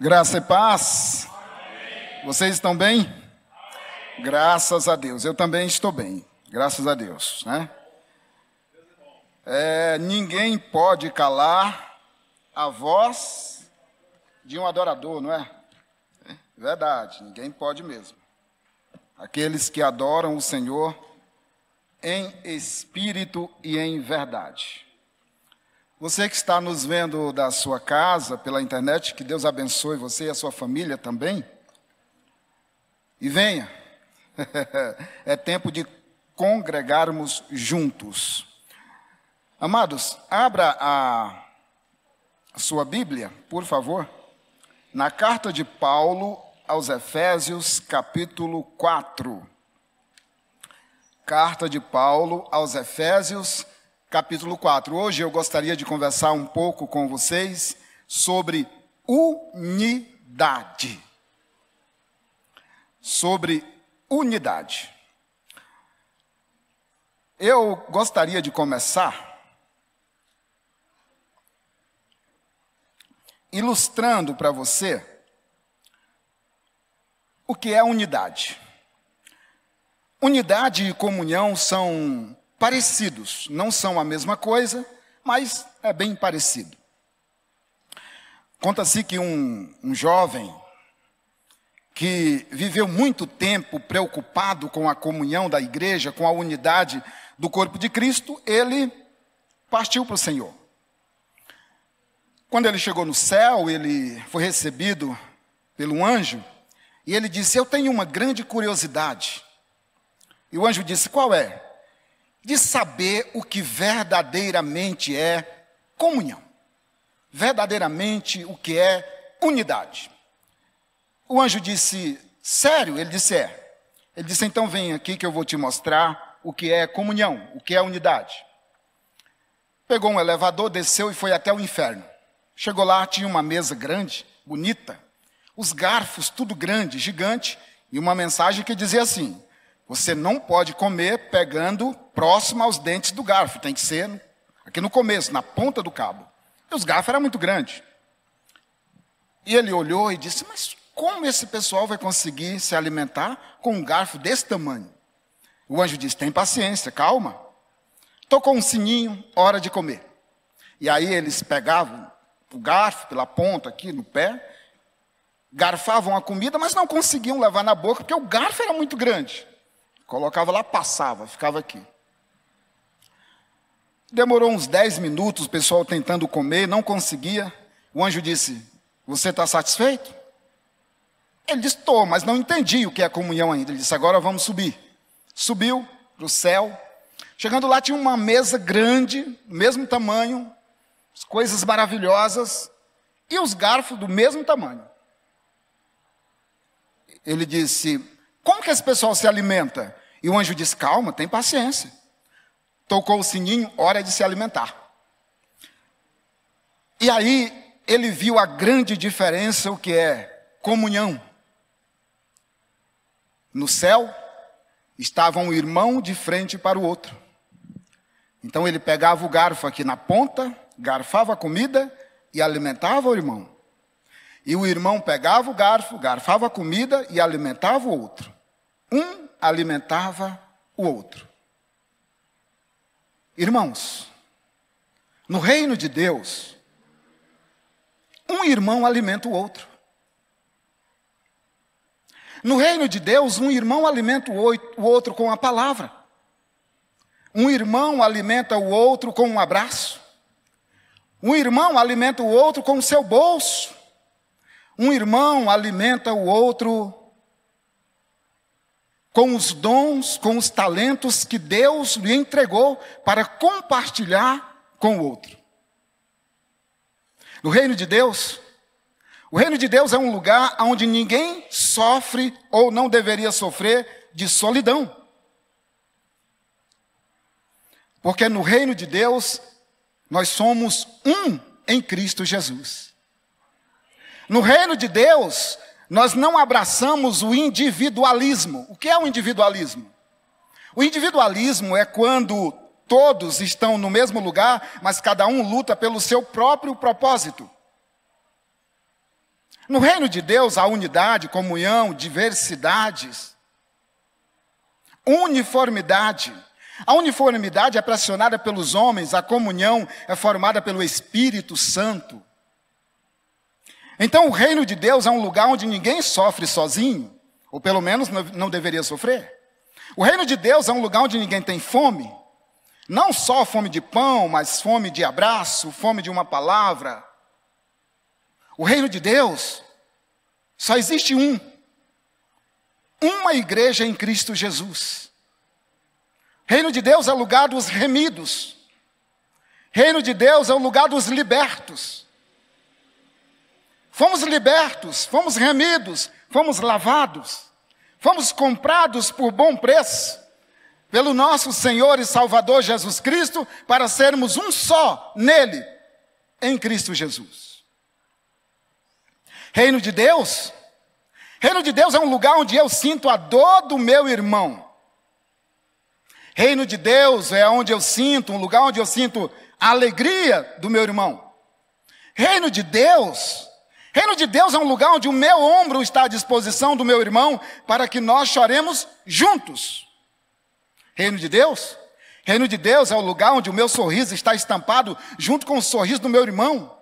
Graça e paz. Vocês estão bem? Graças a Deus. Eu também estou bem. Graças a Deus, né? É, ninguém pode calar a voz de um adorador, não é? é verdade, ninguém pode mesmo. Aqueles que adoram o Senhor em espírito e em verdade. Você que está nos vendo da sua casa, pela internet, que Deus abençoe você e a sua família também. E venha. É tempo de congregarmos juntos. Amados, abra a sua Bíblia, por favor, na carta de Paulo aos Efésios, capítulo 4. Carta de Paulo aos Efésios, capítulo capítulo 4. Hoje eu gostaria de conversar um pouco com vocês sobre unidade. Sobre unidade. Eu gostaria de começar ilustrando para você o que é unidade. Unidade e comunhão são parecidos. Não são a mesma coisa, mas é bem parecido. Conta-se que um, um jovem que viveu muito tempo preocupado com a comunhão da igreja, com a unidade do corpo de Cristo, ele partiu para o Senhor. Quando ele chegou no céu, ele foi recebido pelo anjo e ele disse: Eu tenho uma grande curiosidade. E o anjo disse: Qual é? de saber o que verdadeiramente é comunhão, verdadeiramente o que é unidade. O anjo disse: Sério? Ele disse: É. Ele disse: Então vem aqui que eu vou te mostrar o que é comunhão, o que é unidade. Pegou um elevador, desceu e foi até o inferno. Chegou lá, tinha uma mesa grande, bonita, os garfos tudo grande, gigante, e uma mensagem que dizia assim: você não pode comer pegando próximo aos dentes do garfo, tem que ser aqui no começo, na ponta do cabo. E os garfos eram muito grandes. E ele olhou e disse: Mas como esse pessoal vai conseguir se alimentar com um garfo desse tamanho? O anjo disse: Tem paciência, calma. Tocou um sininho, hora de comer. E aí eles pegavam o garfo pela ponta aqui no pé, garfavam a comida, mas não conseguiam levar na boca, porque o garfo era muito grande. Colocava lá, passava, ficava aqui. Demorou uns 10 minutos, o pessoal tentando comer, não conseguia. O anjo disse: Você está satisfeito? Ele disse: Estou, mas não entendi o que é comunhão ainda. Ele disse: Agora vamos subir. Subiu para o céu. Chegando lá, tinha uma mesa grande, mesmo tamanho, coisas maravilhosas, e os garfos do mesmo tamanho. Ele disse: como que esse pessoal se alimenta? E o anjo diz: Calma, tem paciência. Tocou o sininho, hora de se alimentar. E aí ele viu a grande diferença, o que é comunhão. No céu, estava um irmão de frente para o outro. Então ele pegava o garfo aqui na ponta, garfava a comida e alimentava o irmão. E o irmão pegava o garfo, garfava a comida e alimentava o outro. Um alimentava o outro. Irmãos, no reino de Deus, um irmão alimenta o outro. No reino de Deus, um irmão alimenta o outro com a palavra. Um irmão alimenta o outro com um abraço. Um irmão alimenta o outro com o seu bolso. Um irmão alimenta o outro com os dons, com os talentos que Deus lhe entregou para compartilhar com o outro. No reino de Deus, o reino de Deus é um lugar onde ninguém sofre ou não deveria sofrer de solidão. Porque no reino de Deus, nós somos um em Cristo Jesus. No reino de Deus, nós não abraçamos o individualismo. O que é o individualismo? O individualismo é quando todos estão no mesmo lugar, mas cada um luta pelo seu próprio propósito. No reino de Deus, a unidade, comunhão, diversidades, uniformidade. A uniformidade é pressionada pelos homens, a comunhão é formada pelo Espírito Santo. Então, o reino de Deus é um lugar onde ninguém sofre sozinho, ou pelo menos não deveria sofrer. O reino de Deus é um lugar onde ninguém tem fome, não só fome de pão, mas fome de abraço, fome de uma palavra. O reino de Deus só existe um. Uma igreja em Cristo Jesus. Reino de Deus é o lugar dos remidos. Reino de Deus é o lugar dos libertos. Fomos libertos, fomos remidos, fomos lavados, fomos comprados por bom preço pelo nosso Senhor e Salvador Jesus Cristo, para sermos um só nele, em Cristo Jesus. Reino de Deus, reino de Deus é um lugar onde eu sinto a dor do meu irmão. Reino de Deus é onde eu sinto, um lugar onde eu sinto a alegria do meu irmão. Reino de Deus Reino de Deus é um lugar onde o meu ombro está à disposição do meu irmão para que nós choremos juntos. Reino de Deus? Reino de Deus é o lugar onde o meu sorriso está estampado junto com o sorriso do meu irmão.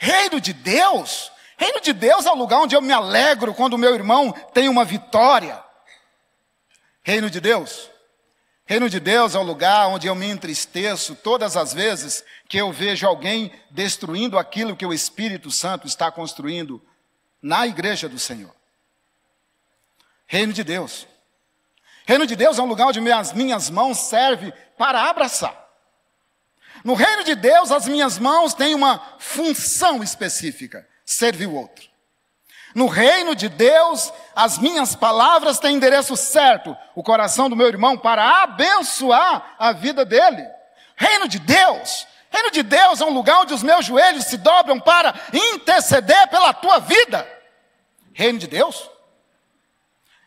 Reino de Deus? Reino de Deus é o lugar onde eu me alegro quando o meu irmão tem uma vitória. Reino de Deus? Reino de Deus é o lugar onde eu me entristeço todas as vezes que eu vejo alguém destruindo aquilo que o Espírito Santo está construindo na igreja do Senhor. Reino de Deus. Reino de Deus é um lugar onde as minhas mãos servem para abraçar. No reino de Deus, as minhas mãos têm uma função específica: servir o outro. No reino de Deus, as minhas palavras têm endereço certo, o coração do meu irmão, para abençoar a vida dele. Reino de Deus, reino de Deus é um lugar onde os meus joelhos se dobram para interceder pela tua vida. Reino de Deus?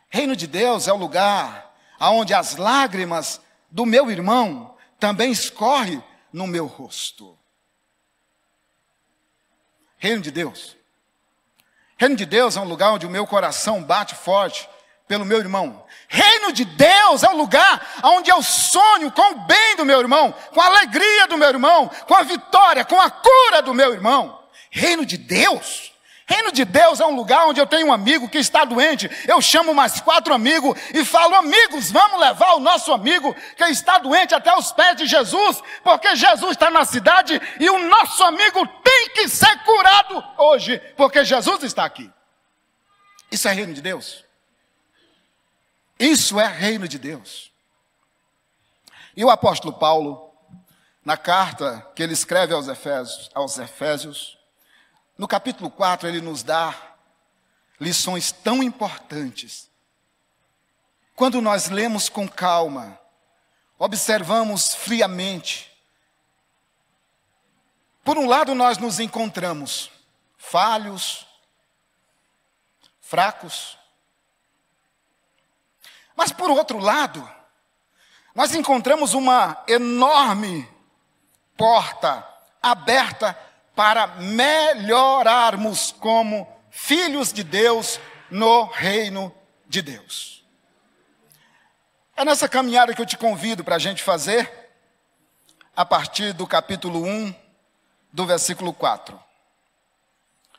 Reino de Deus é o lugar aonde as lágrimas do meu irmão também escorrem no meu rosto. Reino de Deus Reino de Deus é um lugar onde o meu coração bate forte pelo meu irmão. Reino de Deus é o lugar onde eu sonho com o bem do meu irmão, com a alegria do meu irmão, com a vitória, com a cura do meu irmão. Reino de Deus Reino de Deus é um lugar onde eu tenho um amigo que está doente, eu chamo mais quatro amigos e falo: amigos, vamos levar o nosso amigo que está doente até os pés de Jesus, porque Jesus está na cidade e o nosso amigo tem que ser curado hoje, porque Jesus está aqui. Isso é reino de Deus. Isso é reino de Deus. E o apóstolo Paulo, na carta que ele escreve aos Efésios, aos Efésios no capítulo 4, ele nos dá lições tão importantes. Quando nós lemos com calma, observamos friamente, por um lado, nós nos encontramos falhos, fracos, mas por outro lado, nós encontramos uma enorme porta aberta para melhorarmos como filhos de Deus no reino de Deus. É nessa caminhada que eu te convido para a gente fazer, a partir do capítulo 1, do versículo 4.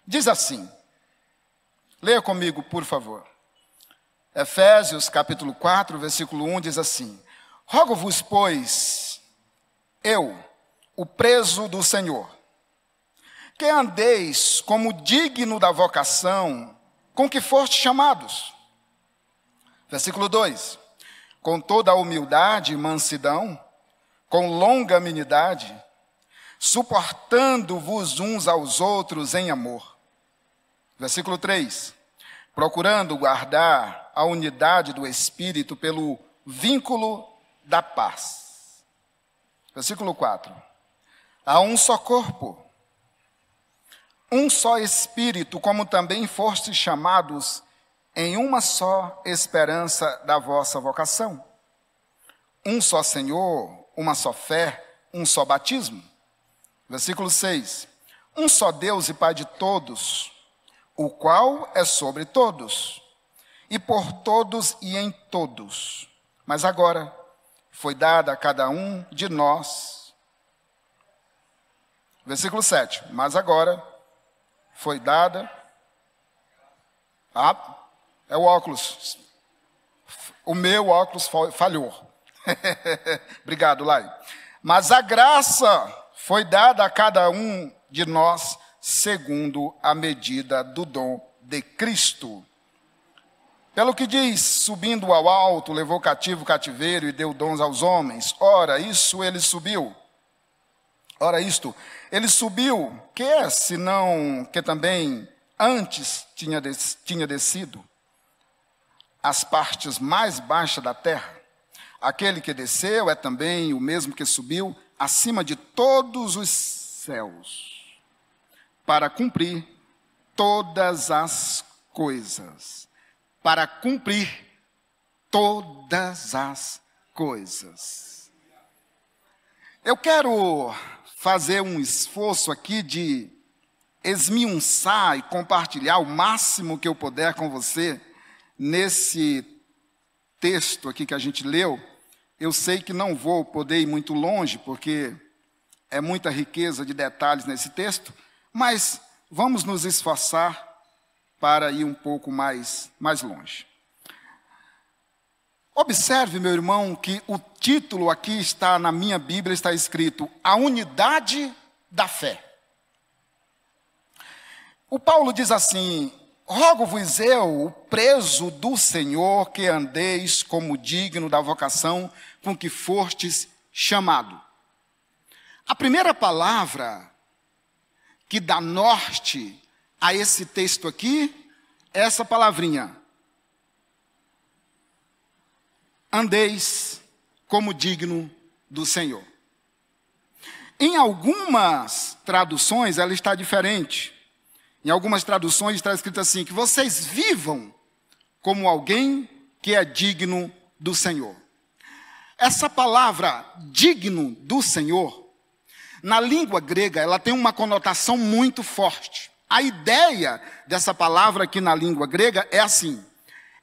Diz assim, leia comigo, por favor. Efésios capítulo 4, versículo 1 diz assim: Rogo-vos, pois, eu, o preso do Senhor, que andeis como digno da vocação com que foste chamados. Versículo 2: Com toda a humildade e mansidão, com longa amenidade, suportando-vos uns aos outros em amor. Versículo 3: Procurando guardar a unidade do espírito pelo vínculo da paz. Versículo 4: Há um só corpo um só Espírito, como também fostes chamados em uma só esperança da vossa vocação. Um só Senhor, uma só fé, um só batismo. Versículo 6. Um só Deus e Pai de todos, o qual é sobre todos, e por todos e em todos. Mas agora foi dada a cada um de nós. Versículo 7. Mas agora foi dada. Ah, é o óculos. O meu óculos falhou. Obrigado, Lai. Mas a graça foi dada a cada um de nós segundo a medida do dom de Cristo. Pelo que diz, subindo ao alto, levou cativo o cativeiro e deu dons aos homens. Ora, isso ele subiu. Ora, isto ele subiu, que senão que também antes tinha, des, tinha descido as partes mais baixas da terra. Aquele que desceu é também o mesmo que subiu acima de todos os céus, para cumprir todas as coisas. Para cumprir todas as coisas. Eu quero fazer um esforço aqui de esmiunçar e compartilhar o máximo que eu puder com você nesse texto aqui que a gente leu. Eu sei que não vou poder ir muito longe, porque é muita riqueza de detalhes nesse texto, mas vamos nos esforçar para ir um pouco mais, mais longe. Observe, meu irmão, que o título aqui está na minha Bíblia, está escrito A Unidade da Fé. O Paulo diz assim: Rogo-vos eu, o preso do Senhor, que andeis como digno da vocação com que fostes chamado. A primeira palavra que dá norte a esse texto aqui é essa palavrinha, andeis como digno do Senhor. Em algumas traduções ela está diferente. Em algumas traduções está escrito assim: que vocês vivam como alguém que é digno do Senhor. Essa palavra digno do Senhor, na língua grega, ela tem uma conotação muito forte. A ideia dessa palavra aqui na língua grega é assim: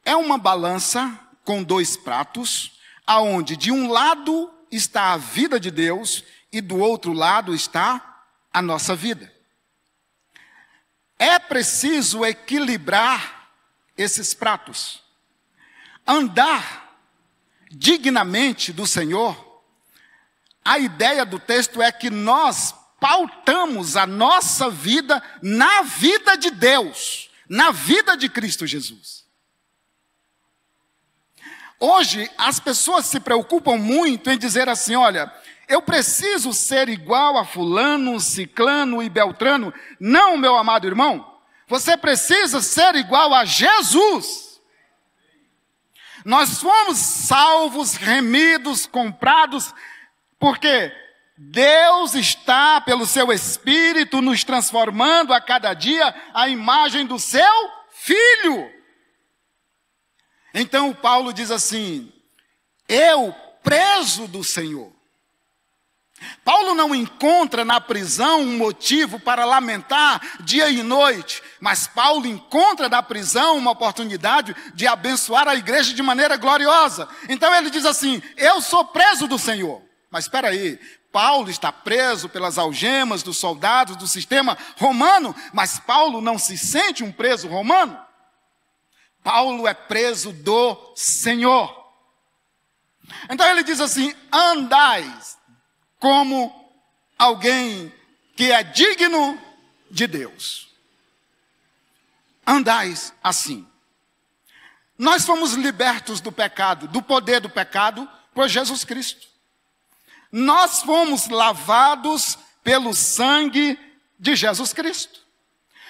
é uma balança com dois pratos, aonde de um lado está a vida de Deus e do outro lado está a nossa vida. É preciso equilibrar esses pratos. Andar dignamente do Senhor, a ideia do texto é que nós pautamos a nossa vida na vida de Deus, na vida de Cristo Jesus. Hoje, as pessoas se preocupam muito em dizer assim: olha, eu preciso ser igual a Fulano, Ciclano e Beltrano. Não, meu amado irmão. Você precisa ser igual a Jesus. Nós fomos salvos, remidos, comprados, porque Deus está, pelo seu Espírito, nos transformando a cada dia a imagem do seu Filho. Então Paulo diz assim: Eu preso do Senhor. Paulo não encontra na prisão um motivo para lamentar dia e noite, mas Paulo encontra na prisão uma oportunidade de abençoar a igreja de maneira gloriosa. Então ele diz assim: Eu sou preso do Senhor. Mas espera aí, Paulo está preso pelas algemas dos soldados do sistema romano, mas Paulo não se sente um preso romano. Paulo é preso do Senhor. Então ele diz assim: andais como alguém que é digno de Deus. Andais assim. Nós fomos libertos do pecado, do poder do pecado, por Jesus Cristo. Nós fomos lavados pelo sangue de Jesus Cristo.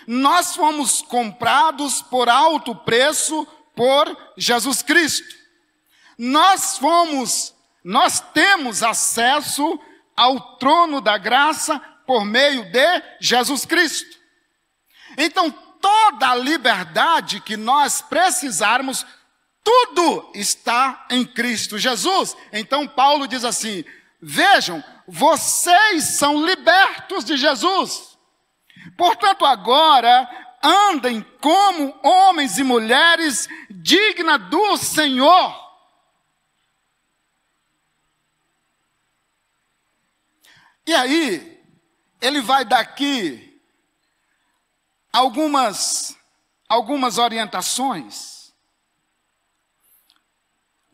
Nós fomos comprados por alto preço por Jesus Cristo. Nós fomos, nós temos acesso ao trono da graça por meio de Jesus Cristo. Então, toda a liberdade que nós precisarmos, tudo está em Cristo Jesus. Então, Paulo diz assim: vejam, vocês são libertos de Jesus. Portanto, agora andem como homens e mulheres digna do Senhor. E aí, ele vai daqui algumas algumas orientações.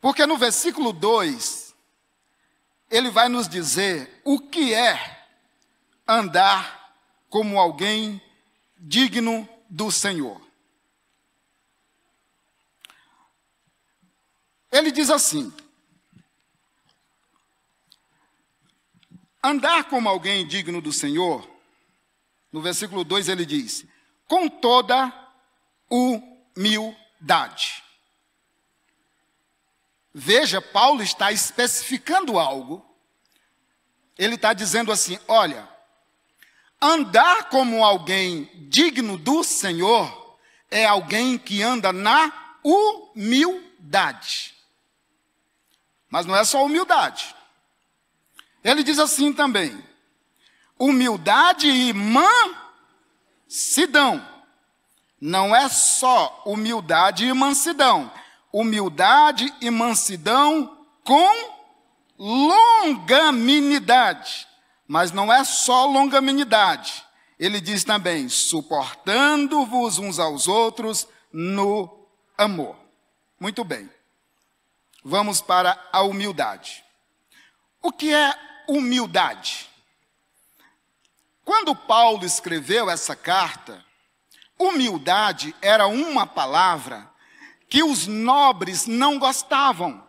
Porque no versículo 2, ele vai nos dizer o que é andar como alguém digno do Senhor. Ele diz assim: Andar como alguém digno do Senhor, no versículo 2 ele diz, com toda humildade. Veja, Paulo está especificando algo. Ele está dizendo assim: olha, Andar como alguém digno do Senhor é alguém que anda na humildade. Mas não é só humildade. Ele diz assim também: humildade e mansidão. Não é só humildade e mansidão. Humildade e mansidão com longanimidade. Mas não é só longanimidade. Ele diz também: suportando-vos uns aos outros no amor. Muito bem. Vamos para a humildade. O que é humildade? Quando Paulo escreveu essa carta, humildade era uma palavra que os nobres não gostavam.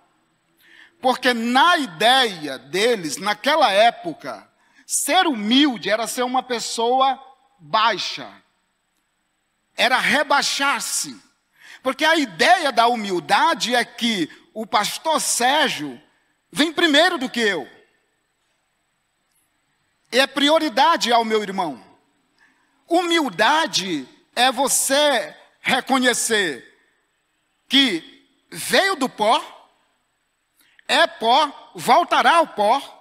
Porque na ideia deles, naquela época, Ser humilde era ser uma pessoa baixa, era rebaixar-se. Porque a ideia da humildade é que o pastor Sérgio vem primeiro do que eu. e É prioridade ao meu irmão. Humildade é você reconhecer que veio do pó, é pó, voltará ao pó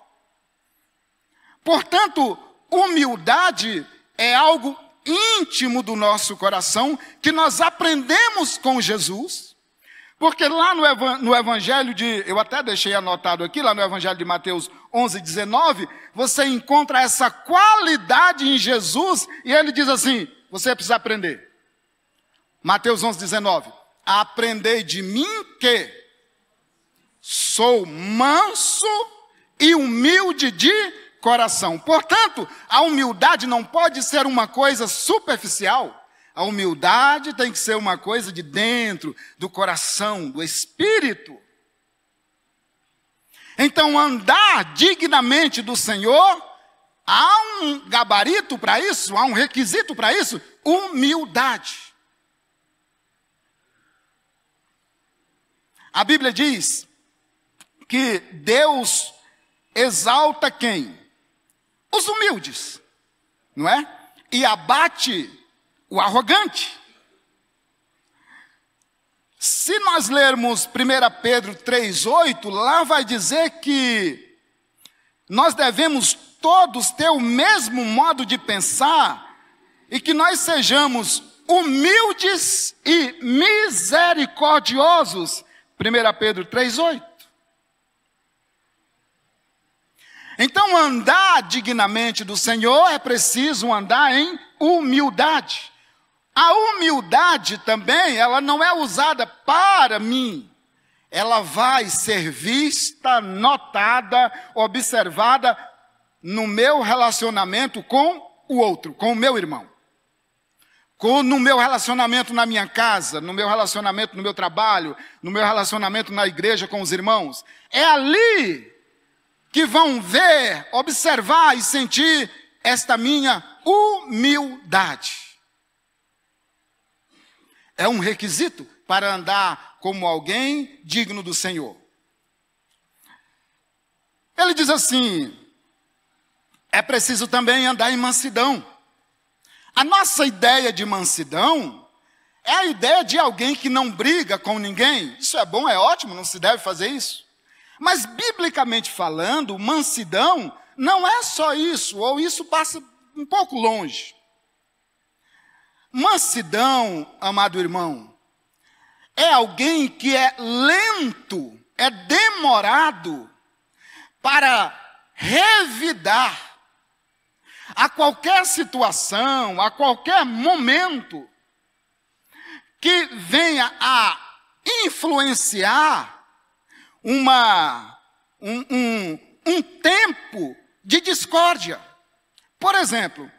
Portanto, humildade é algo íntimo do nosso coração que nós aprendemos com Jesus. Porque lá no, no, Evangelho de, eu até deixei anotado aqui, lá no Evangelho de Mateus 11, 19, você encontra essa qualidade em Jesus e ele diz assim: você precisa aprender. Mateus 11, 19. Aprendei de mim que sou manso e humilde de coração. Portanto, a humildade não pode ser uma coisa superficial. A humildade tem que ser uma coisa de dentro, do coração, do espírito. Então, andar dignamente do Senhor, há um gabarito para isso, há um requisito para isso: humildade. A Bíblia diz que Deus exalta quem? os humildes, não é? E abate o arrogante. Se nós lermos 1 Pedro 3,8, lá vai dizer que nós devemos todos ter o mesmo modo de pensar e que nós sejamos humildes e misericordiosos. 1 Pedro 3,8. Então, andar dignamente do Senhor é preciso andar em humildade. A humildade também, ela não é usada para mim. Ela vai ser vista, notada, observada no meu relacionamento com o outro, com o meu irmão. Com, no meu relacionamento na minha casa, no meu relacionamento no meu trabalho, no meu relacionamento na igreja com os irmãos. É ali que vão ver, observar e sentir esta minha humildade. É um requisito para andar como alguém digno do Senhor. Ele diz assim: é preciso também andar em mansidão. A nossa ideia de mansidão é a ideia de alguém que não briga com ninguém. Isso é bom, é ótimo, não se deve fazer isso. Mas, biblicamente falando, mansidão não é só isso, ou isso passa um pouco longe. Mansidão, amado irmão, é alguém que é lento, é demorado para revidar a qualquer situação, a qualquer momento que venha a influenciar uma, um, um, um tempo de discórdia. Por exemplo,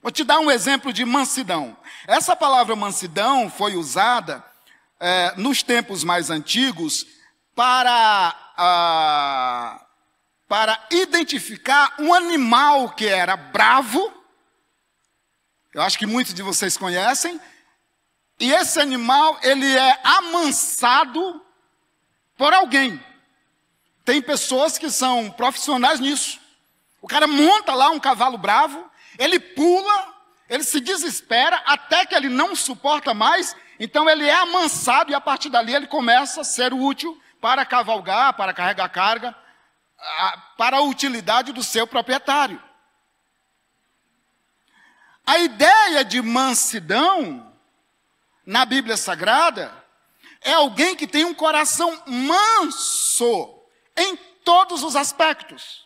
vou te dar um exemplo de mansidão. Essa palavra mansidão foi usada é, nos tempos mais antigos para, ah, para identificar um animal que era bravo. Eu acho que muitos de vocês conhecem. E esse animal, ele é amansado por alguém. Tem pessoas que são profissionais nisso. O cara monta lá um cavalo bravo, ele pula, ele se desespera até que ele não suporta mais, então ele é amansado e a partir dali ele começa a ser útil para cavalgar, para carregar carga, para a utilidade do seu proprietário. A ideia de mansidão na Bíblia Sagrada é alguém que tem um coração manso em todos os aspectos.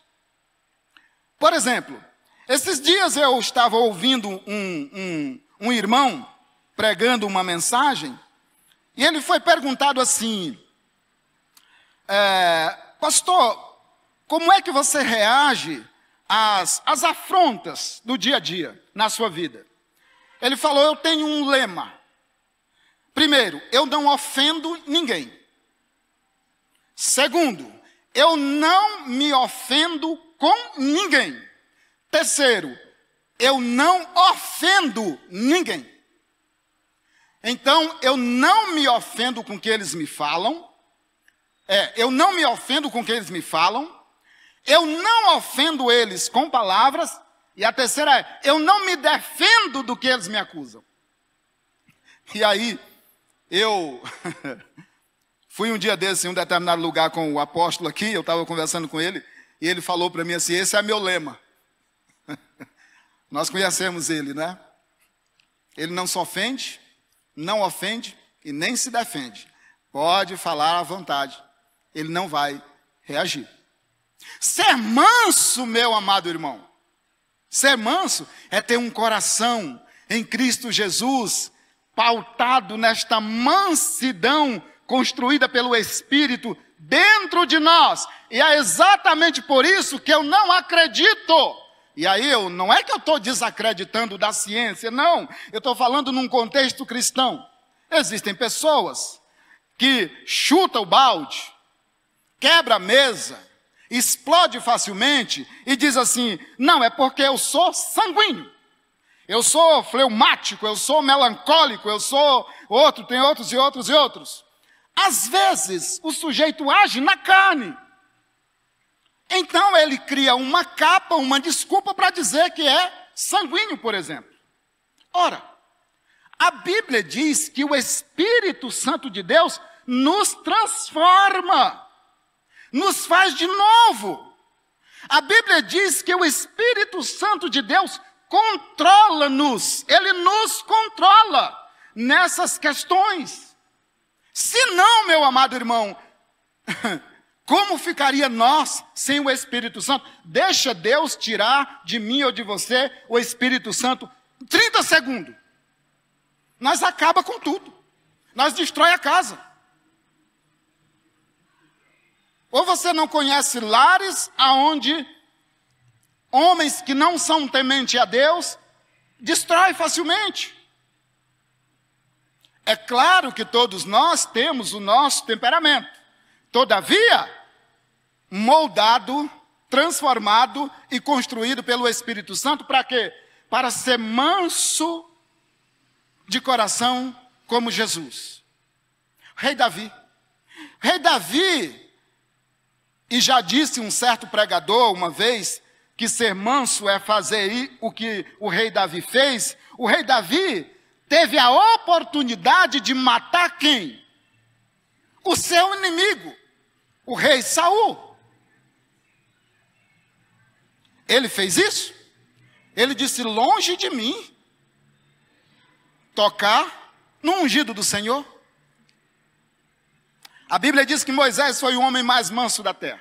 Por exemplo, esses dias eu estava ouvindo um, um, um irmão pregando uma mensagem, e ele foi perguntado assim: é, Pastor, como é que você reage às, às afrontas do dia a dia na sua vida? Ele falou: Eu tenho um lema. Primeiro, eu não ofendo ninguém. Segundo, eu não me ofendo com ninguém. Terceiro, eu não ofendo ninguém. Então, eu não me ofendo com o que eles me falam. É, eu não me ofendo com o que eles me falam. Eu não ofendo eles com palavras. E a terceira é, eu não me defendo do que eles me acusam. E aí, eu fui um dia desse em um determinado lugar com o apóstolo aqui, eu estava conversando com ele, e ele falou para mim assim: esse é meu lema. Nós conhecemos ele, né? Ele não se ofende, não ofende e nem se defende. Pode falar à vontade, ele não vai reagir. Ser manso, meu amado irmão, ser manso é ter um coração em Cristo Jesus pautado nesta mansidão construída pelo Espírito dentro de nós. E é exatamente por isso que eu não acredito. E aí eu não é que eu estou desacreditando da ciência, não. Eu estou falando num contexto cristão. Existem pessoas que chuta o balde, quebra a mesa, explode facilmente e diz assim: não, é porque eu sou sanguíneo. Eu sou fleumático, eu sou melancólico, eu sou outro, tem outros e outros e outros. Às vezes, o sujeito age na carne. Então, ele cria uma capa, uma desculpa para dizer que é sanguíneo, por exemplo. Ora, a Bíblia diz que o Espírito Santo de Deus nos transforma, nos faz de novo. A Bíblia diz que o Espírito Santo de Deus controla-nos, Ele nos controla nessas questões. Se não, meu amado irmão, como ficaria nós sem o Espírito Santo? Deixa Deus tirar de mim ou de você o Espírito Santo 30 segundos. Nós acaba com tudo. Nós destrói a casa. Ou você não conhece lares aonde homens que não são temente a Deus, destrói facilmente. É claro que todos nós temos o nosso temperamento, todavia, moldado, transformado e construído pelo Espírito Santo para quê? Para ser manso de coração como Jesus. Rei Davi. Rei Davi, e já disse um certo pregador uma vez, que ser manso é fazer o que o rei Davi fez, o rei Davi teve a oportunidade de matar quem? O seu inimigo, o rei Saul. Ele fez isso? Ele disse: Longe de mim tocar no ungido do Senhor. A Bíblia diz que Moisés foi o homem mais manso da terra.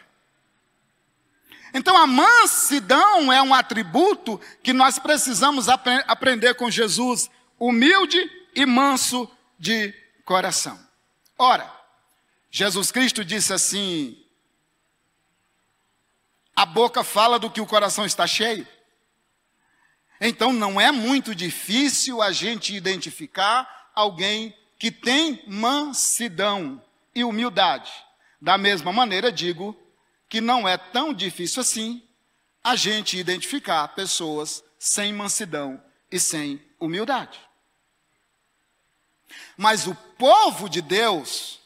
Então a mansidão é um atributo que nós precisamos aprender com Jesus, humilde e manso de coração. Ora, Jesus Cristo disse assim: a boca fala do que o coração está cheio. Então não é muito difícil a gente identificar alguém que tem mansidão e humildade. Da mesma maneira, digo que não é tão difícil assim a gente identificar pessoas sem mansidão e sem humildade. Mas o povo de Deus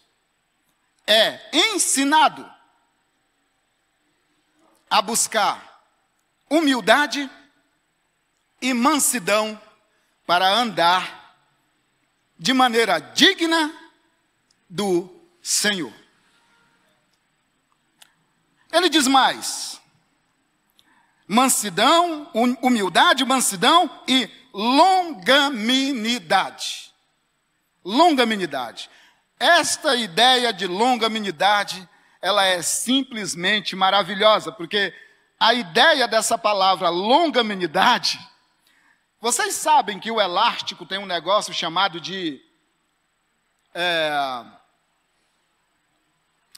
é ensinado a buscar humildade e mansidão para andar de maneira digna do Senhor. Ele diz mais: mansidão, hum, humildade, mansidão e longaminidade. Longaminidade. Esta ideia de longaminidade, ela é simplesmente maravilhosa, porque a ideia dessa palavra longaminidade, vocês sabem que o elástico tem um negócio chamado de é,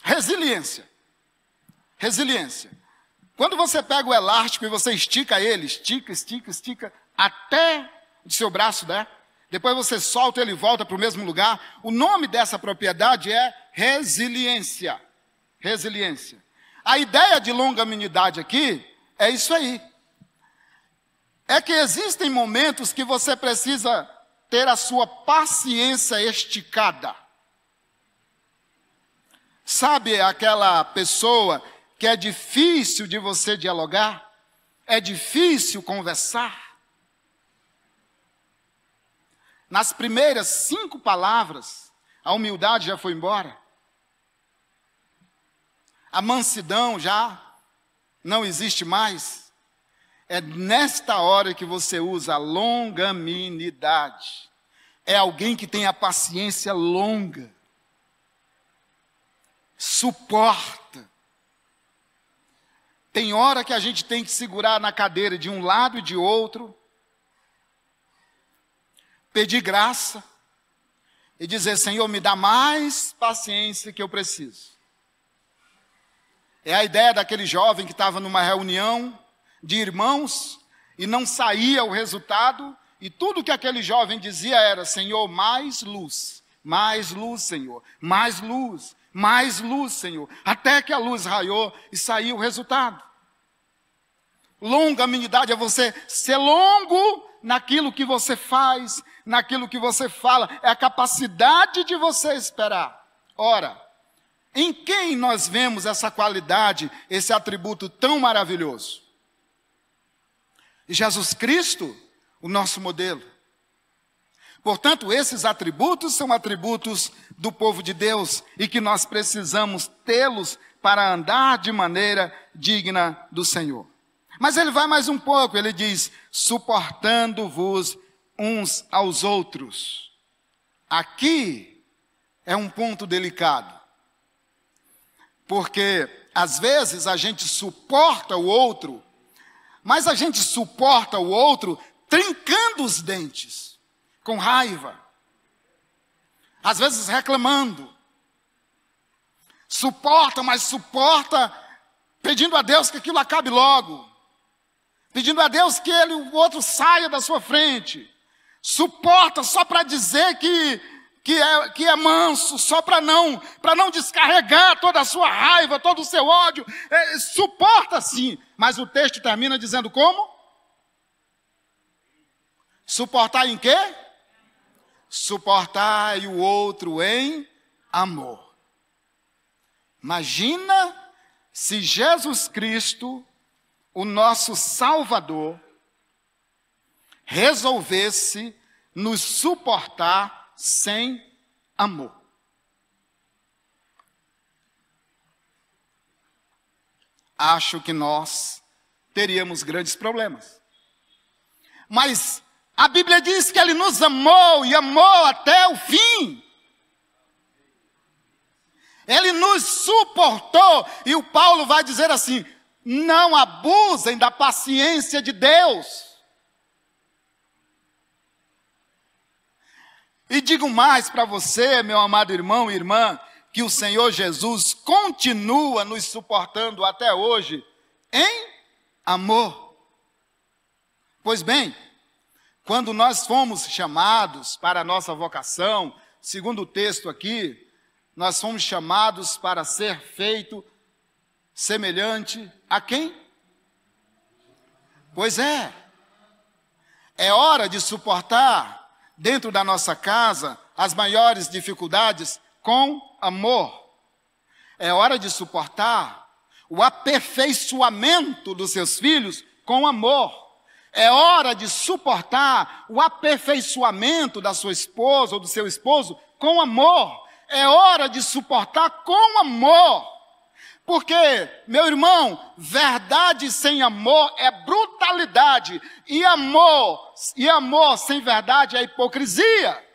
resiliência. Resiliência. Quando você pega o elástico e você estica ele, estica, estica, estica, até o seu braço der, né? depois você solta ele volta para o mesmo lugar. O nome dessa propriedade é resiliência. Resiliência. A ideia de longanimidade aqui é isso aí. É que existem momentos que você precisa ter a sua paciência esticada. Sabe aquela pessoa que é difícil de você dialogar, é difícil conversar. Nas primeiras cinco palavras, a humildade já foi embora, a mansidão já não existe mais. É nesta hora que você usa a longanimidade. É alguém que tem a paciência longa, suporta, tem hora que a gente tem que segurar na cadeira de um lado e de outro, pedir graça e dizer: Senhor, me dá mais paciência que eu preciso. É a ideia daquele jovem que estava numa reunião de irmãos e não saía o resultado, e tudo que aquele jovem dizia era: Senhor, mais luz, mais luz, Senhor, mais luz, mais luz, Senhor, até que a luz raiou e saiu o resultado. Longanimidade é você ser longo naquilo que você faz, naquilo que você fala, é a capacidade de você esperar. Ora, em quem nós vemos essa qualidade, esse atributo tão maravilhoso? Jesus Cristo, o nosso modelo. Portanto, esses atributos são atributos do povo de Deus e que nós precisamos tê-los para andar de maneira digna do Senhor. Mas ele vai mais um pouco, ele diz: suportando-vos uns aos outros. Aqui é um ponto delicado, porque às vezes a gente suporta o outro, mas a gente suporta o outro trincando os dentes, com raiva, às vezes reclamando. Suporta, mas suporta pedindo a Deus que aquilo acabe logo pedindo a Deus que ele, o outro saia da sua frente. Suporta só para dizer que, que, é, que é manso, só para não, para não descarregar toda a sua raiva, todo o seu ódio. É, suporta sim, mas o texto termina dizendo como? Suportar em quê? Suportar o outro em amor. Imagina se Jesus Cristo o nosso Salvador resolvesse nos suportar sem amor. Acho que nós teríamos grandes problemas. Mas a Bíblia diz que ele nos amou e amou até o fim. Ele nos suportou, e o Paulo vai dizer assim: não abusem da paciência de Deus. E digo mais para você, meu amado irmão e irmã, que o Senhor Jesus continua nos suportando até hoje em amor. Pois bem, quando nós fomos chamados para a nossa vocação, segundo o texto aqui, nós fomos chamados para ser feito semelhante a quem? Pois é. É hora de suportar dentro da nossa casa as maiores dificuldades com amor. É hora de suportar o aperfeiçoamento dos seus filhos com amor. É hora de suportar o aperfeiçoamento da sua esposa ou do seu esposo com amor. É hora de suportar com amor porque, meu irmão, verdade sem amor é brutalidade, e amor, e amor sem verdade é hipocrisia.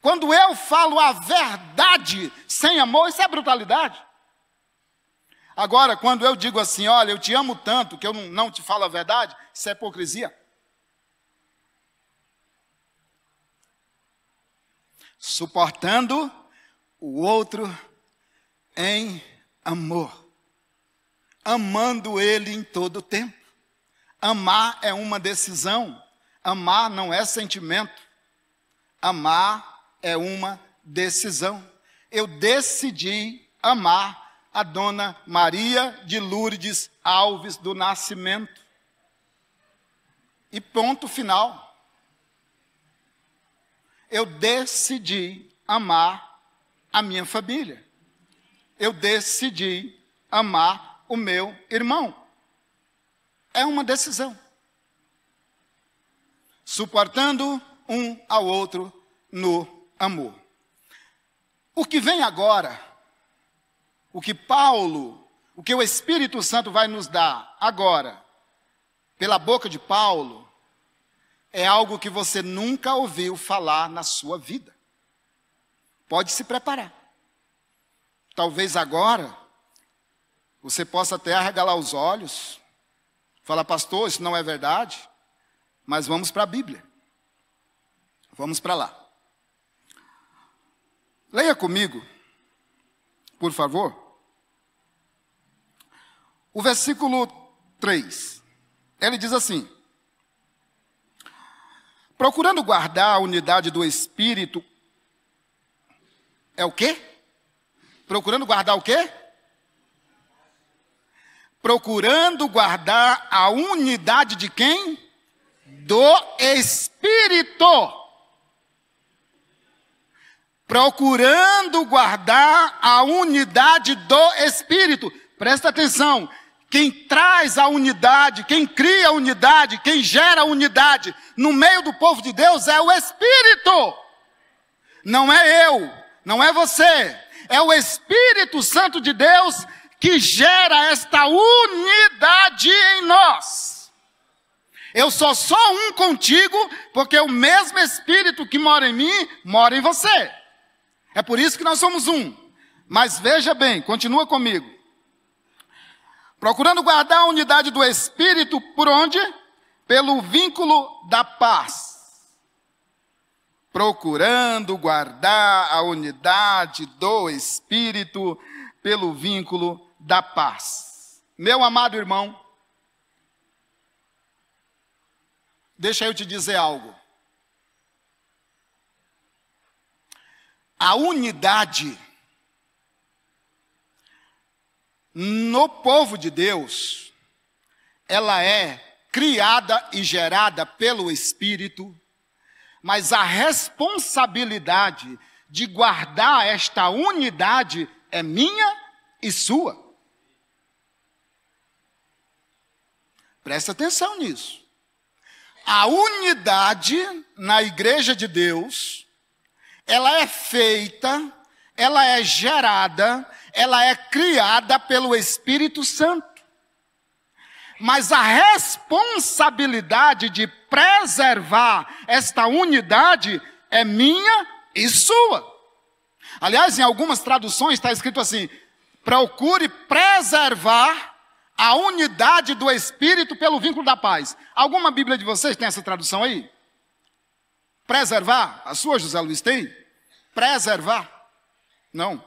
Quando eu falo a verdade sem amor, isso é brutalidade. Agora, quando eu digo assim, olha, eu te amo tanto que eu não, não te falo a verdade, isso é hipocrisia. Suportando o outro em amor, amando Ele em todo o tempo. Amar é uma decisão, amar não é sentimento, amar é uma decisão. Eu decidi amar a dona Maria de Lourdes Alves do Nascimento. E ponto final. Eu decidi amar a minha família eu decidi amar o meu irmão. É uma decisão. Suportando um ao outro no amor. O que vem agora, o que Paulo, o que o Espírito Santo vai nos dar agora, pela boca de Paulo, é algo que você nunca ouviu falar na sua vida. Pode se preparar. Talvez agora você possa até arregalar os olhos, falar, pastor, isso não é verdade, mas vamos para a Bíblia. Vamos para lá. Leia comigo, por favor, o versículo 3. Ele diz assim: Procurando guardar a unidade do espírito, é o quê? Procurando guardar o quê? Procurando guardar a unidade de quem? Do Espírito. Procurando guardar a unidade do Espírito. Presta atenção. Quem traz a unidade, quem cria a unidade, quem gera a unidade no meio do povo de Deus é o Espírito. Não é eu, não é você, é o Espírito Santo de Deus que gera esta unidade em nós. Eu sou só um contigo, porque o mesmo Espírito que mora em mim, mora em você. É por isso que nós somos um. Mas veja bem, continua comigo. Procurando guardar a unidade do Espírito por onde? Pelo vínculo da paz procurando guardar a unidade do Espírito pelo vínculo da paz. Meu amado irmão, deixa eu te dizer algo. A unidade no povo de Deus, ela é criada e gerada pelo Espírito mas a responsabilidade de guardar esta unidade é minha e sua. Presta atenção nisso. A unidade na igreja de Deus, ela é feita, ela é gerada, ela é criada pelo Espírito Santo mas a responsabilidade de preservar esta unidade é minha e sua. Aliás, em algumas traduções está escrito assim: procure preservar a unidade do Espírito pelo vínculo da paz. Alguma Bíblia de vocês tem essa tradução aí? Preservar? A sua, José Luiz, tem? Preservar? Não.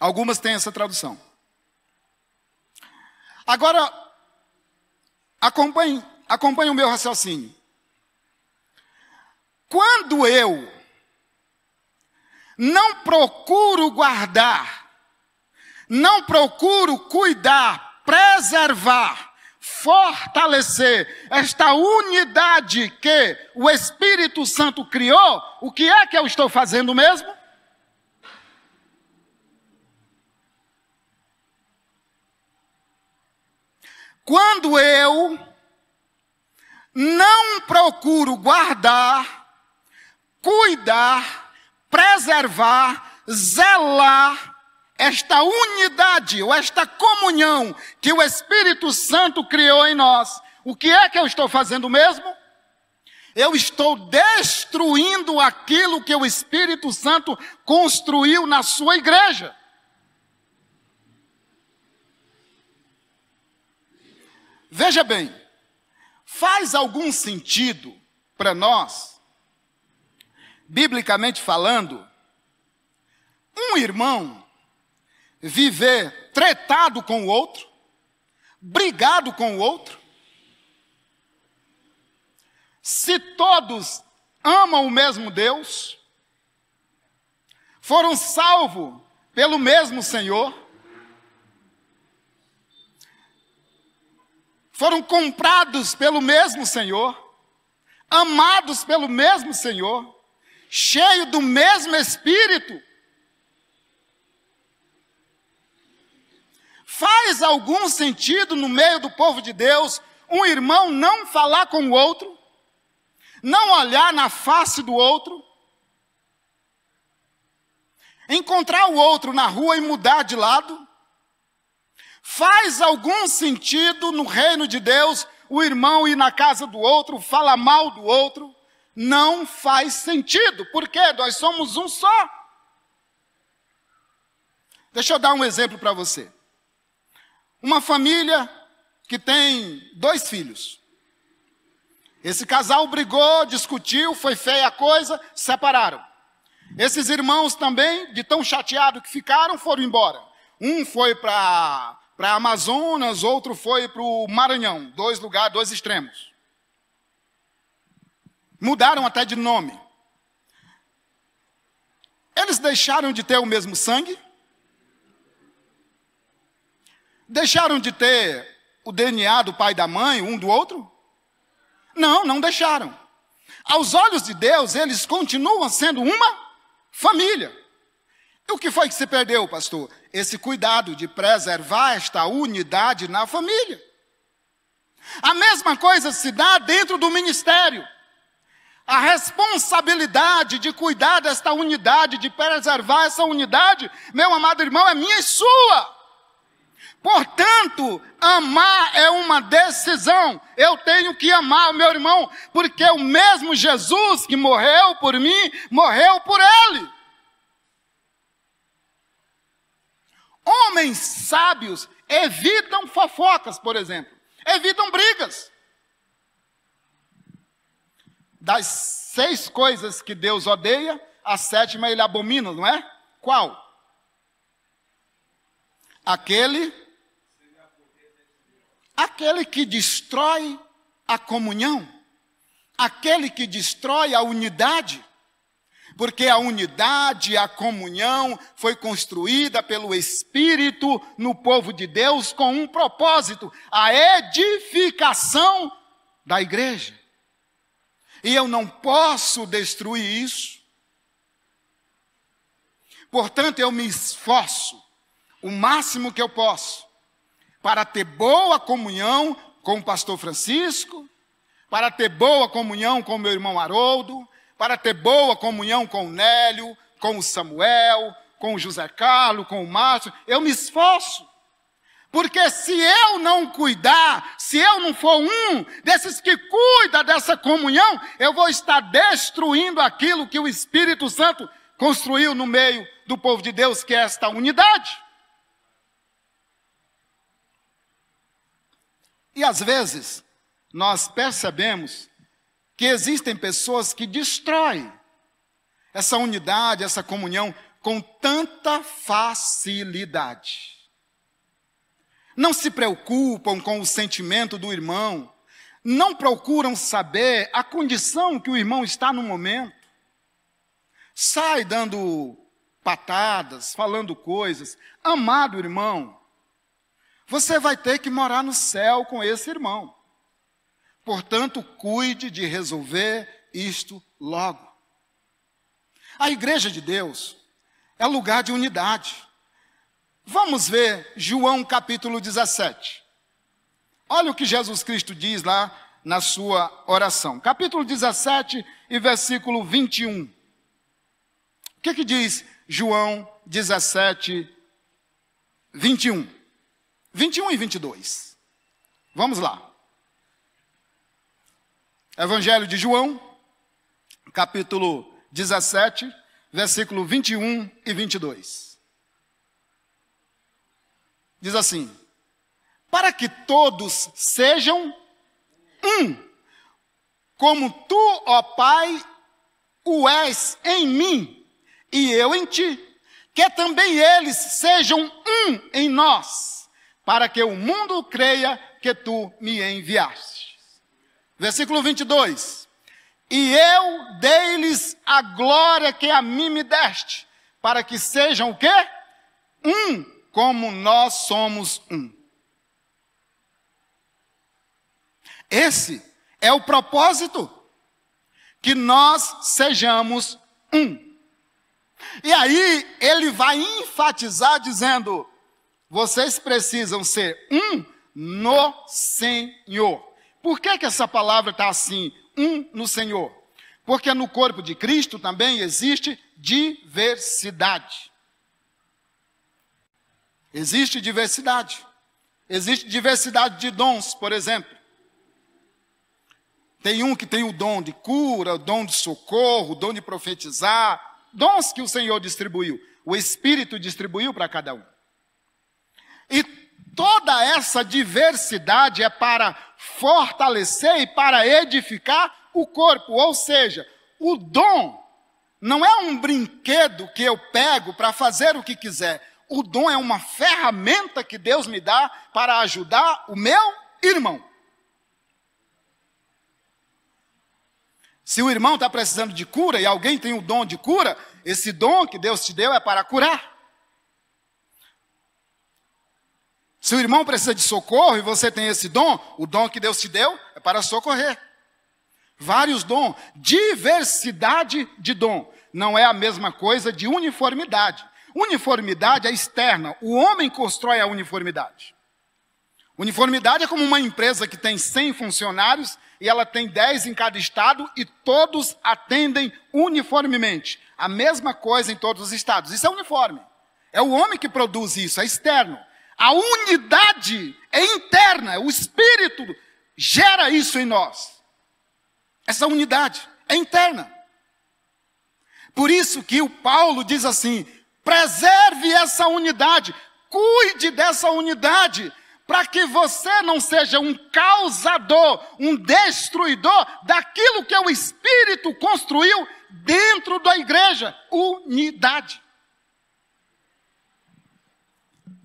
Algumas têm essa tradução. Agora, acompanhe, acompanhe o meu raciocínio. Quando eu não procuro guardar, não procuro cuidar, preservar, fortalecer esta unidade que o Espírito Santo criou, o que é que eu estou fazendo mesmo? Quando eu não procuro guardar, cuidar, preservar, zelar esta unidade ou esta comunhão que o Espírito Santo criou em nós, o que é que eu estou fazendo mesmo? Eu estou destruindo aquilo que o Espírito Santo construiu na sua igreja. Veja bem, faz algum sentido para nós, biblicamente falando, um irmão viver tretado com o outro, brigado com o outro? Se todos amam o mesmo Deus, foram salvos pelo mesmo Senhor, foram comprados pelo mesmo Senhor, amados pelo mesmo Senhor, cheio do mesmo Espírito. Faz algum sentido no meio do povo de Deus um irmão não falar com o outro, não olhar na face do outro, encontrar o outro na rua e mudar de lado? Faz algum sentido no reino de Deus o irmão ir na casa do outro, falar mal do outro? Não faz sentido, porque nós somos um só. Deixa eu dar um exemplo para você. Uma família que tem dois filhos. Esse casal brigou, discutiu, foi feia a coisa, separaram. Esses irmãos também, de tão chateado que ficaram, foram embora. Um foi para para Amazonas, outro foi para o Maranhão, dois lugares, dois extremos. Mudaram até de nome. Eles deixaram de ter o mesmo sangue, deixaram de ter o DNA do pai e da mãe, um do outro? Não, não deixaram. Aos olhos de Deus, eles continuam sendo uma família. E o que foi que se perdeu, pastor? esse cuidado de preservar esta unidade na família. A mesma coisa se dá dentro do ministério. A responsabilidade de cuidar desta unidade, de preservar essa unidade, meu amado irmão, é minha e sua. Portanto, amar é uma decisão. Eu tenho que amar o meu irmão, porque o mesmo Jesus que morreu por mim, morreu por ele. Homens sábios evitam fofocas, por exemplo, evitam brigas. Das seis coisas que Deus odeia, a sétima ele abomina, não é? Qual? Aquele aquele que destrói a comunhão, aquele que destrói a unidade, porque a unidade, a comunhão foi construída pelo Espírito no povo de Deus com um propósito: a edificação da igreja. E eu não posso destruir isso. Portanto, eu me esforço o máximo que eu posso para ter boa comunhão com o pastor Francisco, para ter boa comunhão com meu irmão Haroldo, para ter boa comunhão com o Nélio, com o Samuel, com o José Carlos, com o Márcio. Eu me esforço. Porque se eu não cuidar, se eu não for um desses que cuida dessa comunhão, eu vou estar destruindo aquilo que o Espírito Santo construiu no meio do povo de Deus, que é esta unidade. E às vezes, nós percebemos que existem pessoas que destroem essa unidade, essa comunhão com tanta facilidade. Não se preocupam com o sentimento do irmão, não procuram saber a condição que o irmão está no momento. Sai dando patadas, falando coisas. Amado irmão, você vai ter que morar no céu com esse irmão. Portanto, cuide de resolver isto logo. A igreja de Deus é lugar de unidade. Vamos ver João capítulo 17. Olha o que Jesus Cristo diz lá na sua oração. Capítulo 17 e versículo 21. O que, que diz João 17, 21? 21 e 22. Vamos lá. Evangelho de João, capítulo 17, versículo 21 e 22. Diz assim: Para que todos sejam um, como tu, ó Pai, o és em mim e eu em ti, que também eles sejam um em nós, para que o mundo creia que tu me enviaste. Versículo 22. E eu dei-lhes a glória que a mim me deste, para que sejam o quê? Um, como nós somos um. Esse é o propósito, que nós sejamos um. E aí ele vai enfatizar dizendo: vocês precisam ser um no Senhor. Por que, que essa palavra está assim, um no Senhor? Porque no corpo de Cristo também existe diversidade. Existe diversidade. Existe diversidade de dons, por exemplo. Tem um que tem o dom de cura, o dom de socorro, o dom de profetizar, dons que o Senhor distribuiu, o Espírito distribuiu para cada um. E toda essa diversidade é para fortalecer e para edificar o corpo, ou seja, o dom não é um brinquedo que eu pego para fazer o que quiser. O dom é uma ferramenta que Deus me dá para ajudar o meu irmão. Se o irmão está precisando de cura e alguém tem o dom de cura, esse dom que Deus te deu é para curar. Se o irmão precisa de socorro e você tem esse dom, o dom que Deus te deu é para socorrer. Vários dons, diversidade de dom. Não é a mesma coisa de uniformidade. Uniformidade é externa. O homem constrói a uniformidade. Uniformidade é como uma empresa que tem 100 funcionários e ela tem 10 em cada estado e todos atendem uniformemente. A mesma coisa em todos os estados. Isso é uniforme. É o homem que produz isso, é externo. A unidade é interna, o Espírito gera isso em nós. Essa unidade é interna. Por isso que o Paulo diz assim: preserve essa unidade, cuide dessa unidade, para que você não seja um causador, um destruidor daquilo que o Espírito construiu dentro da igreja unidade.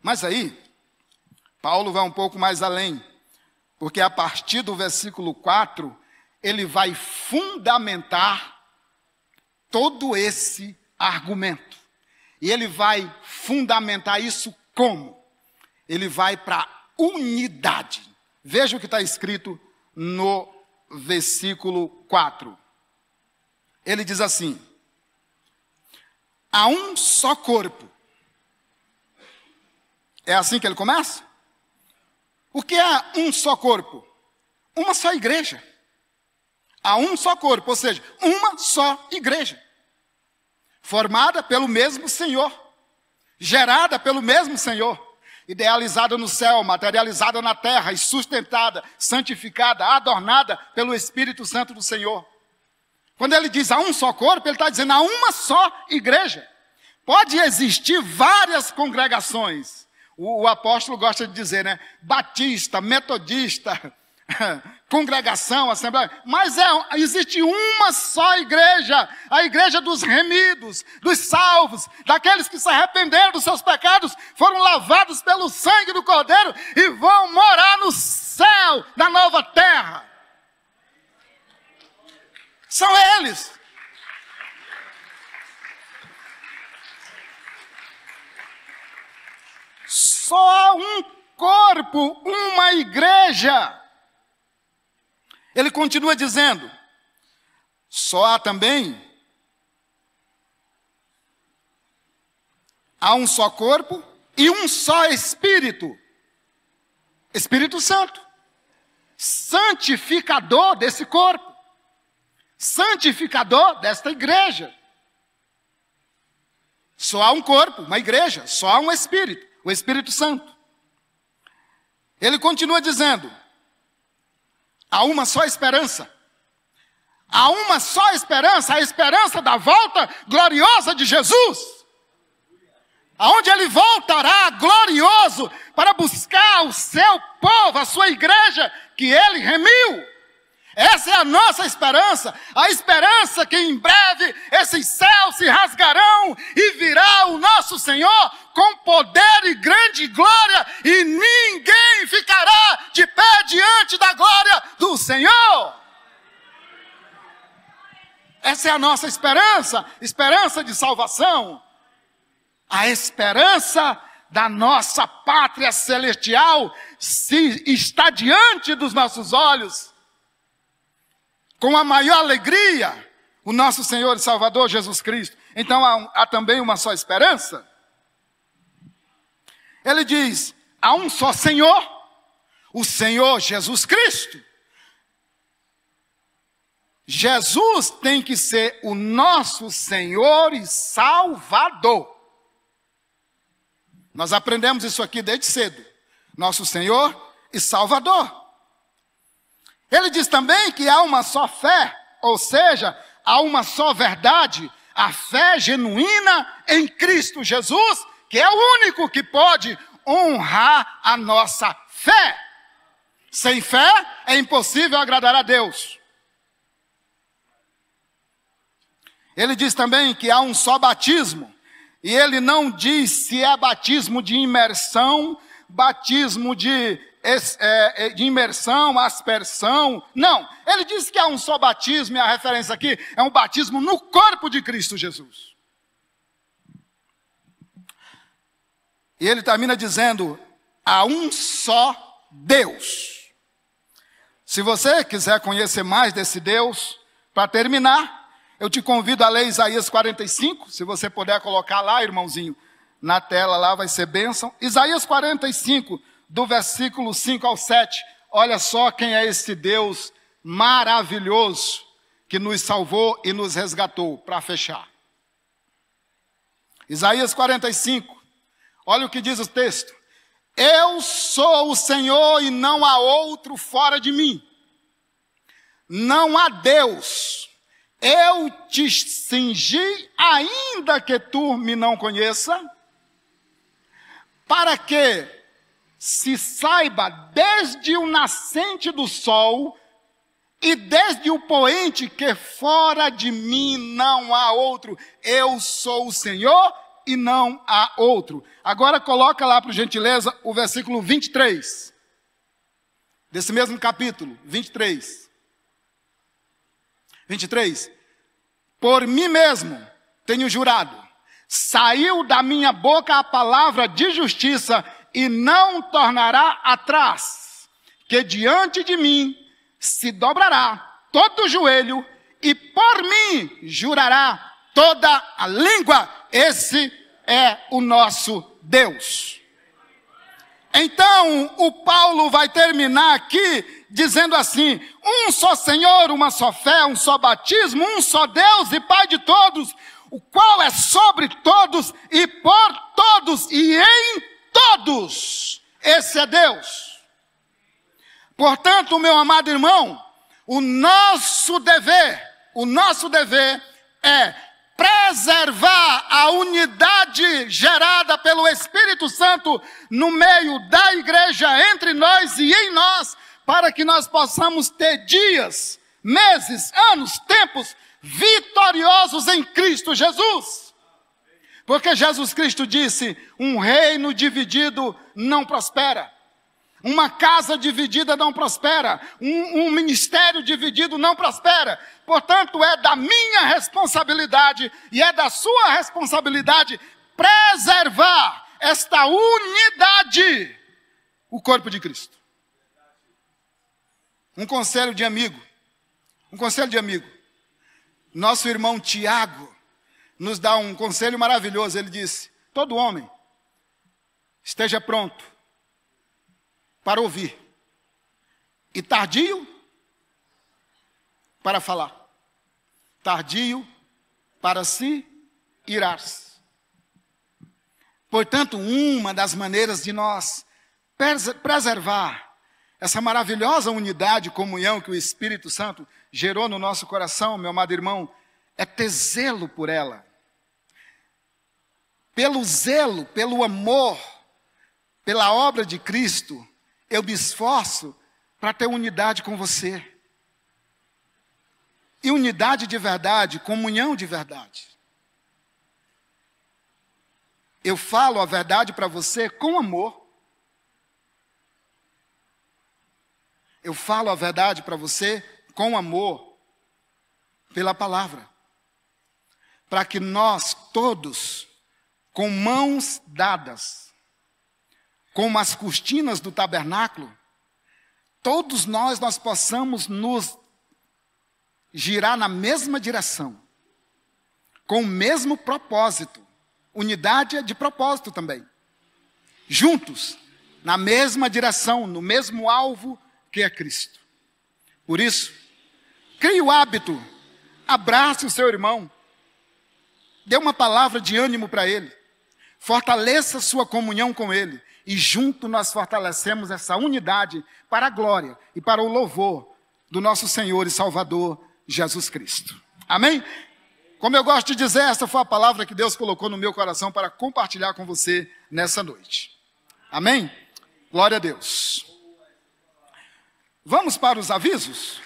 Mas aí, Paulo vai um pouco mais além, porque a partir do versículo 4, ele vai fundamentar todo esse argumento. E ele vai fundamentar isso como? Ele vai para unidade. Veja o que está escrito no versículo 4. Ele diz assim: Há um só corpo. É assim que ele começa? O que é um só corpo? Uma só igreja. Há um só corpo, ou seja, uma só igreja. Formada pelo mesmo Senhor, gerada pelo mesmo Senhor, idealizada no céu, materializada na terra e sustentada, santificada, adornada pelo Espírito Santo do Senhor. Quando ele diz a um só corpo, ele está dizendo a uma só igreja. Pode existir várias congregações, o, o apóstolo gosta de dizer, né? Batista, metodista, congregação, assembleia. Mas é, existe uma só igreja, a igreja dos remidos, dos salvos, daqueles que se arrependeram dos seus pecados, foram lavados pelo sangue do Cordeiro e vão morar no céu, na nova terra. São eles. Só há um corpo, uma igreja. Ele continua dizendo: só há também. Há um só corpo e um só Espírito. Espírito Santo, santificador desse corpo, santificador desta igreja. Só há um corpo, uma igreja, só há um Espírito o Espírito Santo. Ele continua dizendo: há uma só esperança. Há uma só esperança, a esperança da volta gloriosa de Jesus. Aonde ele voltará glorioso para buscar o seu povo, a sua igreja que ele remiu. Essa é a nossa esperança, a esperança que em breve esses céus se rasgarão e virá o nosso Senhor com poder e grande glória, e ninguém ficará de pé diante da glória do Senhor. Essa é a nossa esperança, esperança de salvação. A esperança da nossa pátria celestial se está diante dos nossos olhos com a maior alegria o nosso Senhor e Salvador Jesus Cristo. Então há, há também uma só esperança. Ele diz: há um só Senhor, o Senhor Jesus Cristo. Jesus tem que ser o nosso Senhor e Salvador. Nós aprendemos isso aqui desde cedo. Nosso Senhor e Salvador. Ele diz também que há uma só fé, ou seja, há uma só verdade, a fé genuína em Cristo Jesus, que é o único que pode honrar a nossa fé. Sem fé é impossível agradar a Deus. Ele diz também que há um só batismo, e ele não diz se é batismo de imersão, batismo de é, é, de imersão, aspersão. Não, ele diz que há um só batismo, e a referência aqui é um batismo no corpo de Cristo Jesus. E ele termina dizendo: há um só Deus. Se você quiser conhecer mais desse Deus, para terminar, eu te convido a ler Isaías 45, se você puder colocar lá, irmãozinho, na tela lá vai ser bênção. Isaías 45, do versículo 5 ao 7. Olha só quem é este Deus maravilhoso que nos salvou e nos resgatou. Para fechar. Isaías 45. Olha o que diz o texto. Eu sou o Senhor e não há outro fora de mim. Não há Deus. Eu te cingi, ainda que tu me não conheça, para que se saiba desde o nascente do sol e desde o poente que fora de mim não há outro. Eu sou o Senhor e não há outro. Agora coloca lá por gentileza o versículo 23 desse mesmo capítulo, 23. 23. Por mim mesmo tenho jurado. Saiu da minha boca a palavra de justiça e não tornará atrás, que diante de mim se dobrará todo joelho e por mim jurará toda a língua. Esse é o nosso Deus. Então, o Paulo vai terminar aqui dizendo assim: um só Senhor, uma só fé, um só batismo, um só Deus e Pai de todos, o qual é sobre todos e por todos e em todos. Esse é Deus. Portanto, meu amado irmão, o nosso dever, o nosso dever é preservar a unidade gerada pelo Espírito Santo no meio da igreja, entre nós e em nós, para que nós possamos ter dias, meses, anos, tempos vitoriosos em Cristo Jesus. Porque Jesus Cristo disse: um reino dividido não prospera. Uma casa dividida não prospera. Um, um, ministério dividido não prospera. Portanto, é da minha responsabilidade e é da sua responsabilidade preservar esta unidade o corpo de Cristo. Um conselho de amigo. Um conselho de amigo. Nosso irmão Tiago nos dá um conselho maravilhoso. Ele disse: todo homem esteja pronto para ouvir e tardio para falar, tardio para se irar Portanto, uma das maneiras de nós preservar essa maravilhosa unidade, comunhão que o Espírito Santo gerou no nosso coração, meu amado irmão, é ter zelo por ela, pelo zelo, pelo amor, pela obra de Cristo, eu me esforço para ter unidade com você. E unidade de verdade, comunhão de verdade. Eu falo a verdade para você com amor. Eu falo a verdade para você com amor, pela palavra, para que nós todos com mãos dadas, como as cortinas do tabernáculo, todos nós nós possamos nos girar na mesma direção, com o mesmo propósito. Unidade é de propósito também. Juntos, na mesma direção, no mesmo alvo que é Cristo. Por isso, crie o hábito, abrace o seu irmão, dê uma palavra de ânimo para ele. Fortaleça sua comunhão com Ele e junto nós fortalecemos essa unidade para a glória e para o louvor do nosso Senhor e Salvador Jesus Cristo. Amém? Como eu gosto de dizer, essa foi a palavra que Deus colocou no meu coração para compartilhar com você nessa noite. Amém? Glória a Deus. Vamos para os avisos?